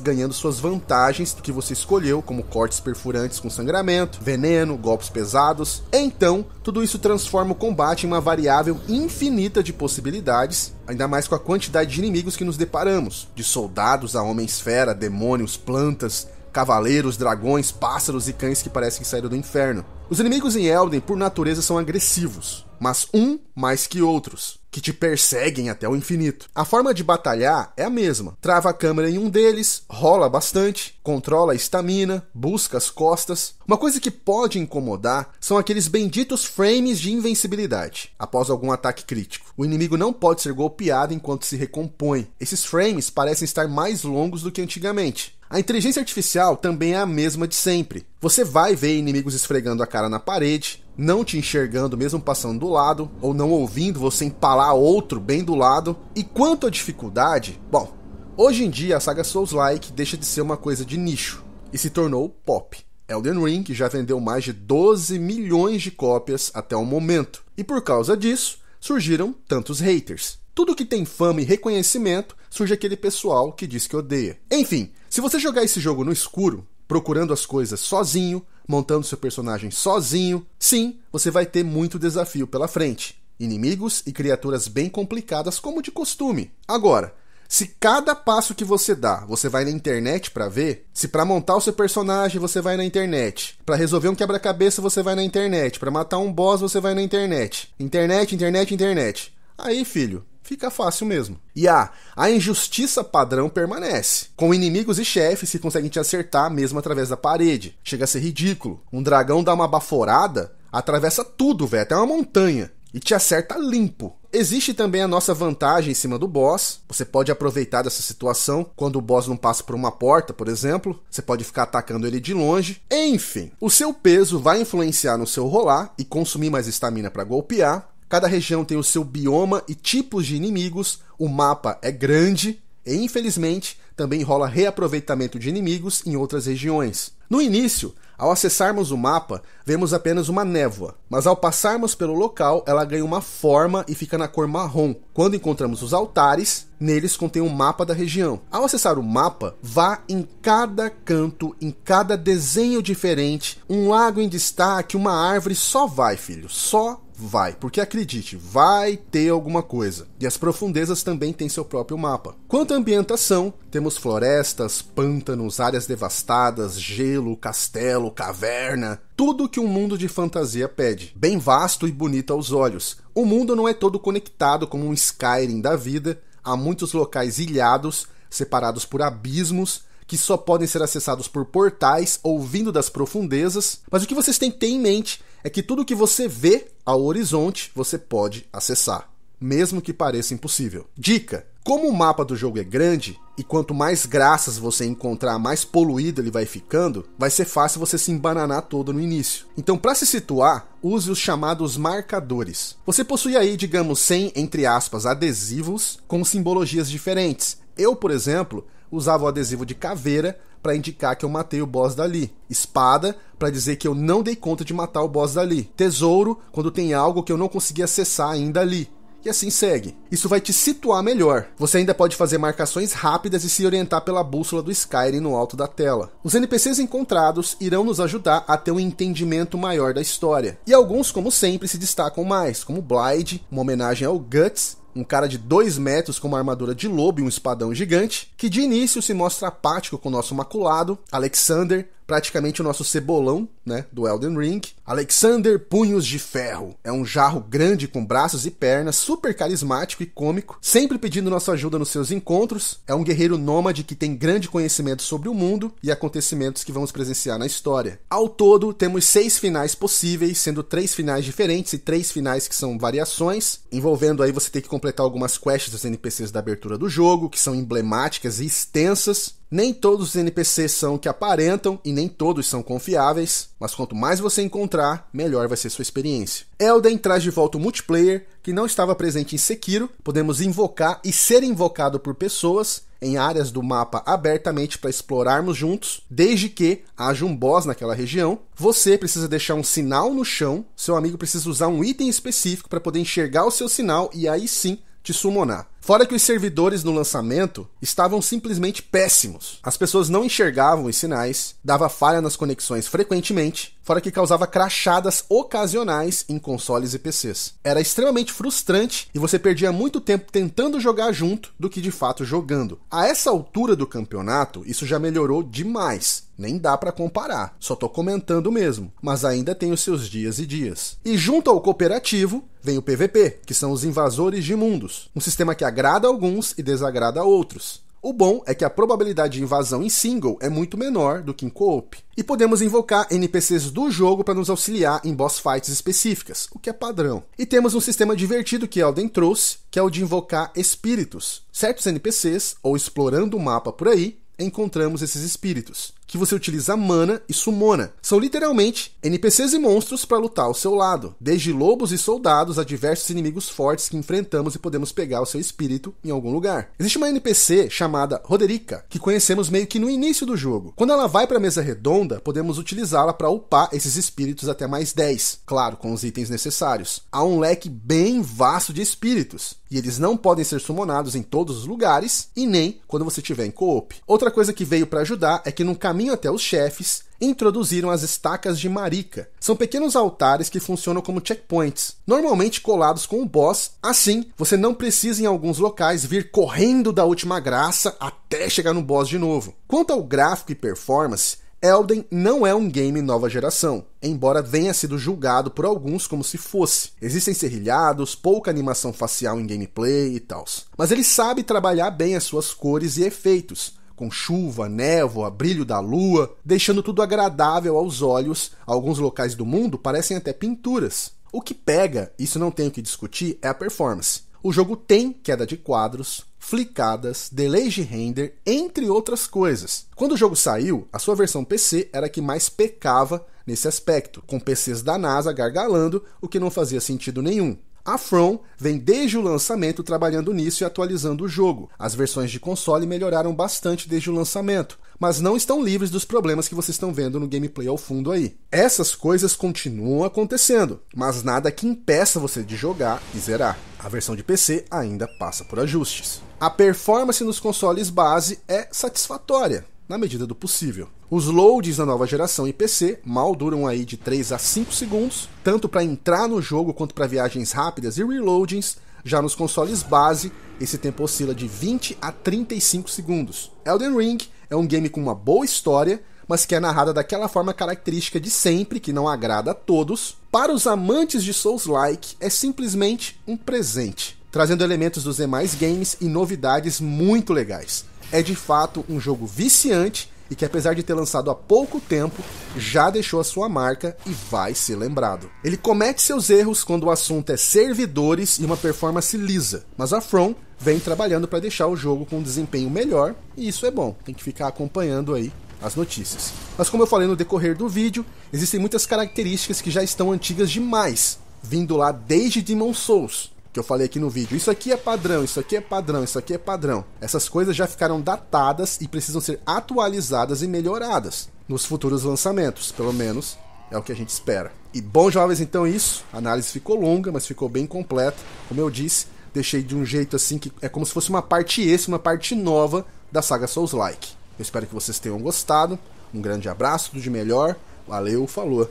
ganhando suas vantagens que você escolheu, como cortes perfurantes com sangramento, veneno, golpes pesados. Então, tudo isso transforma o combate em uma variável infinita de possibilidades, ainda mais com a quantidade de inimigos que nos deparamos, de soldados a homens-fera, demônios, plantas, cavaleiros, dragões, pássaros e cães que parecem sair do inferno. Os inimigos em Elden, por natureza, são agressivos, mas um mais que outros que te perseguem até o infinito. A forma de batalhar é a mesma. Trava a câmera em um deles, rola bastante, controla a estamina, busca as costas. Uma coisa que pode incomodar são aqueles benditos frames de invencibilidade após algum ataque crítico. O inimigo não pode ser golpeado enquanto se recompõe. Esses frames parecem estar mais longos do que antigamente. A inteligência artificial também é a mesma de sempre. Você vai ver inimigos esfregando a cara na parede, não te enxergando mesmo passando do lado, ou não ouvindo você empalar outro bem do lado. E quanto à dificuldade, bom, hoje em dia a saga Souls-like deixa de ser uma coisa de nicho e se tornou pop. Elden Ring já vendeu mais de 12 milhões de cópias até o momento, e por causa disso surgiram tantos haters. Tudo que tem fama e reconhecimento surge aquele pessoal que diz que odeia. Enfim, se você jogar esse jogo no escuro, procurando as coisas sozinho, montando seu personagem sozinho, sim, você vai ter muito desafio pela frente. Inimigos e criaturas bem complicadas, como de costume. Agora, se cada passo que você dá, você vai na internet para ver, se para montar o seu personagem você vai na internet, para resolver um quebra-cabeça você vai na internet, para matar um boss você vai na internet. Internet, internet, internet. Aí, filho, fica fácil mesmo. E A. A injustiça padrão permanece. Com inimigos e chefes que conseguem te acertar mesmo através da parede. Chega a ser ridículo. Um dragão dá uma baforada, atravessa tudo, velho, até uma montanha. E te acerta limpo. Existe também a nossa vantagem em cima do boss. Você pode aproveitar dessa situação quando o boss não passa por uma porta, por exemplo. Você pode ficar atacando ele de longe. Enfim, o seu peso vai influenciar no seu rolar e consumir mais estamina para golpear. Cada região tem o seu bioma e tipos de inimigos, o mapa é grande e, infelizmente, também rola reaproveitamento de inimigos em outras regiões. No início, ao acessarmos o mapa, vemos apenas uma névoa, mas ao passarmos pelo local, ela ganha uma forma e fica na cor marrom. Quando encontramos os altares, neles contém um mapa da região. Ao acessar o mapa, vá em cada canto, em cada desenho diferente, um lago em destaque, uma árvore, só vai, filho, só Vai, porque acredite, vai ter alguma coisa. E as profundezas também têm seu próprio mapa. Quanto à ambientação, temos florestas, pântanos, áreas devastadas, gelo, castelo, caverna, tudo que um mundo de fantasia pede. Bem vasto e bonito aos olhos. O mundo não é todo conectado como um Skyrim da vida, há muitos locais ilhados, separados por abismos, que só podem ser acessados por portais ou vindo das profundezas. Mas o que vocês têm que ter em mente é que tudo que você vê ao horizonte, você pode acessar, mesmo que pareça impossível. Dica: como o mapa do jogo é grande e quanto mais graças você encontrar, mais poluído ele vai ficando, vai ser fácil você se embananar todo no início. Então, para se situar, use os chamados marcadores. Você possui aí, digamos, 100 entre aspas adesivos com simbologias diferentes. Eu, por exemplo, usava o adesivo de caveira para indicar que eu matei o boss dali, espada para dizer que eu não dei conta de matar o boss dali, tesouro quando tem algo que eu não consegui acessar ainda ali. E assim segue. Isso vai te situar melhor. Você ainda pode fazer marcações rápidas e se orientar pela bússola do Skyrim no alto da tela. Os NPCs encontrados irão nos ajudar a ter um entendimento maior da história. E alguns, como sempre, se destacam mais, como Blyde, uma homenagem ao Guts, um cara de 2 metros com uma armadura de lobo e um espadão gigante, que de início se mostra apático com o nosso maculado, Alexander, praticamente o nosso cebolão, né, do Elden Ring. Alexander Punhos de Ferro é um jarro grande com braços e pernas, super carismático e cômico, sempre pedindo nossa ajuda nos seus encontros. É um guerreiro nômade que tem grande conhecimento sobre o mundo e acontecimentos que vamos presenciar na história. Ao todo, temos seis finais possíveis, sendo três finais diferentes e três finais que são variações, envolvendo aí você ter que completar algumas quests dos NPCs da abertura do jogo, que são emblemáticas e extensas, nem todos os NPCs são que aparentam e nem todos são confiáveis, mas quanto mais você encontrar, melhor vai ser sua experiência. Elden traz de volta o multiplayer, que não estava presente em Sekiro, podemos invocar e ser invocado por pessoas em áreas do mapa abertamente para explorarmos juntos, desde que haja um boss naquela região. Você precisa deixar um sinal no chão, seu amigo precisa usar um item específico para poder enxergar o seu sinal e aí sim te summonar. Fora que os servidores no lançamento estavam simplesmente péssimos. As pessoas não enxergavam os sinais, dava falha nas conexões frequentemente fora que causava crachadas ocasionais em consoles e PCs. Era extremamente frustrante e você perdia muito tempo tentando jogar junto do que de fato jogando. A essa altura do campeonato, isso já melhorou demais. Nem dá para comparar, só tô comentando mesmo, mas ainda tem os seus dias e dias. E junto ao cooperativo, vem o PVP, que são os invasores de mundos, um sistema que agrada alguns e desagrada outros. O bom é que a probabilidade de invasão em single é muito menor do que em co-op. E podemos invocar NPCs do jogo para nos auxiliar em boss fights específicas, o que é padrão. E temos um sistema divertido que Elden trouxe, que é o de invocar espíritos. Certos NPCs, ou explorando o mapa por aí, encontramos esses espíritos que você utiliza mana e sumona. São literalmente NPCs e monstros para lutar ao seu lado, desde lobos e soldados a diversos inimigos fortes que enfrentamos e podemos pegar o seu espírito em algum lugar. Existe uma NPC chamada Roderica, que conhecemos meio que no início do jogo. Quando ela vai para a mesa redonda, podemos utilizá-la para upar esses espíritos até mais 10, claro, com os itens necessários. Há um leque bem vasto de espíritos, e eles não podem ser sumonados em todos os lugares e nem quando você estiver em co-op. Outra coisa que veio para ajudar é que num caminho caminho até os chefes, introduziram as estacas de marica. São pequenos altares que funcionam como checkpoints, normalmente colados com o boss. Assim, você não precisa em alguns locais vir correndo da última graça até chegar no boss de novo. Quanto ao gráfico e performance, Elden não é um game nova geração, embora tenha sido julgado por alguns como se fosse. Existem serrilhados, pouca animação facial em gameplay e tal. Mas ele sabe trabalhar bem as suas cores e efeitos, com chuva, névoa, brilho da lua, deixando tudo agradável aos olhos. Alguns locais do mundo parecem até pinturas. O que pega, isso não tenho que discutir, é a performance. O jogo tem queda de quadros, flicadas, delay de render, entre outras coisas. Quando o jogo saiu, a sua versão PC era a que mais pecava nesse aspecto, com PCs da NASA gargalando, o que não fazia sentido nenhum. A From vem desde o lançamento trabalhando nisso e atualizando o jogo. As versões de console melhoraram bastante desde o lançamento, mas não estão livres dos problemas que vocês estão vendo no gameplay ao fundo aí. Essas coisas continuam acontecendo, mas nada que impeça você de jogar e zerar. A versão de PC ainda passa por ajustes. A performance nos consoles base é satisfatória na medida do possível. Os loads da nova geração em PC mal duram aí de 3 a 5 segundos, tanto para entrar no jogo quanto para viagens rápidas e reloadings. Já nos consoles base, esse tempo oscila de 20 a 35 segundos. Elden Ring é um game com uma boa história, mas que é narrada daquela forma característica de sempre, que não agrada a todos. Para os amantes de Souls-like, é simplesmente um presente, trazendo elementos dos demais games e novidades muito legais é de fato um jogo viciante e que apesar de ter lançado há pouco tempo, já deixou a sua marca e vai ser lembrado. Ele comete seus erros quando o assunto é servidores e uma performance lisa, mas a From vem trabalhando para deixar o jogo com um desempenho melhor, e isso é bom, tem que ficar acompanhando aí as notícias. Mas como eu falei no decorrer do vídeo, existem muitas características que já estão antigas demais, vindo lá desde Demon Souls, que eu falei aqui no vídeo. Isso aqui é padrão, isso aqui é padrão, isso aqui é padrão. Essas coisas já ficaram datadas e precisam ser atualizadas e melhoradas nos futuros lançamentos, pelo menos é o que a gente espera. E bom, jovens, então é isso. A análise ficou longa, mas ficou bem completa. Como eu disse, deixei de um jeito assim que é como se fosse uma parte esse uma parte nova da saga Souls Like. Eu espero que vocês tenham gostado. Um grande abraço, tudo de melhor. Valeu, falou.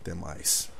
Até mais.